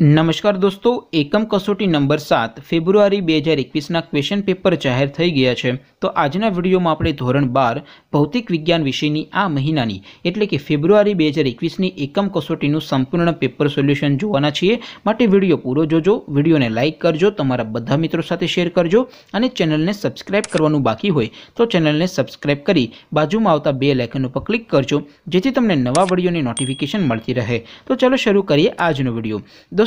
નમસ્કાર દોસ્તો એકમ કસોટી નંબર સાત ફેબ્રુઆરી બે હજાર એકવીસના ક્વેશ્ચન પેપર જાહેર થઈ ગયા છે તો આજના વિડીયોમાં આપણે ધોરણ બાર ભૌતિક વિજ્ઞાન વિષયની આ મહિનાની એટલે કે ફેબ્રુઆરી બે હજાર એકવીસની એકમ કસોટીનું સંપૂર્ણ પેપર સોલ્યુશન જોવાના છીએ માટે વિડીયો પૂરો જોજો વિડીયોને લાઇક કરજો તમારા બધા મિત્રો સાથે શેર કરજો અને ચેનલને સબસ્ક્રાઇબ કરવાનું બાકી હોય તો ચેનલને સબસ્ક્રાઇબ કરી બાજુમાં આવતા બે લેખન ઉપર ક્લિક કરજો જેથી તમને નવા વિડીયોની નોટિફિકેશન મળતી રહે તો ચાલો શરૂ કરીએ આજનો video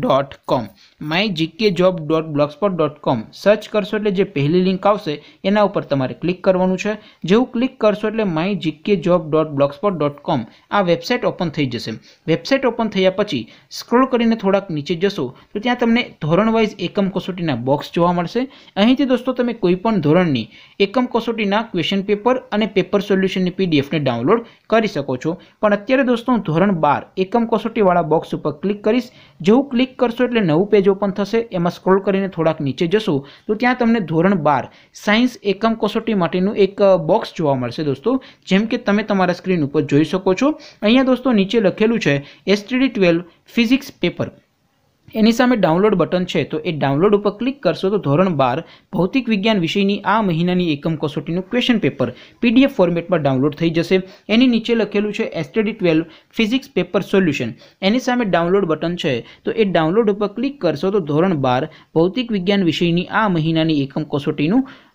dot com my GK job dot blogspot dot com search કરશો એટલે જે પહેલી લિંક આવશે એના ઉપર તમારે ક્લિક કરવાનું છે જેવું ક્લિક કરશો એટલે my GK job dot blogspot dot com આ વેબસાઇટ ઓપન થઈ જશે વેબસાઇટ ઓપન થયા પછી સ્ક્રોલ કરીને થોડાક નીચે જશો તો ત્યાં તમને ધોરણ વાઇઝ એકમ કસોટીના બોક્સ જોવા મળશે અહીંથી દોસ્તો તમે કોઈપણ ધોરણની એકમ કસોટીના ક્વેશ્ચન પેપર અને પેપર સોલ્યુશનની પીડીએફને ડાઉનલોડ કરી શકો છો પણ અત્યારે દોસ્તો હું ધોરણ બાર એકમ કસોટીવાળા બોક્સ ઉપર ક્લિક કરીશ જેવું ક્લિક ક્લિક કરશો એટલે નવું પેજ ઓપન થશે એમાં સ્ક્રોલ કરીને થોડાક નીચે જશો તો ત્યાં તમને ધોરણ બાર સાયન્સ એકમ કસોટી માટેનું એક બોક્સ જોવા મળશે દોસ્તો જેમ કે તમે તમારા સ્ક્રીન ઉપર જોઈ શકો છો અહીંયા દોસ્તો નીચે લખેલું છે એસટીડી ટ્વેલ્વ ફિઝિક્સ પેપર એની સામે ડાઉનલોડ બટન છે તો એ ડાઉનલોડ ઉપર ક્લિક કરશો તો ધોરણ બાર ભૌતિક વિજ્ઞાન વિષયની આ મહિનાની એકમ કસોટીનું ક્વેશ્ચન પેપર પીડીએફ ફોર્મેટમાં ડાઉનલોડ થઈ જશે એની નીચે લખેલું છે STD twelve physics paper solution એની સામે ડાઉનલોડ બટન છે તો એ ડાઉનલોડ ઉપર ક્લિક કરશો તો ધોરણ બાર ભૌતિક વિજ્ઞાન વિષયની આ મહિનાની એકમ કસોટીનું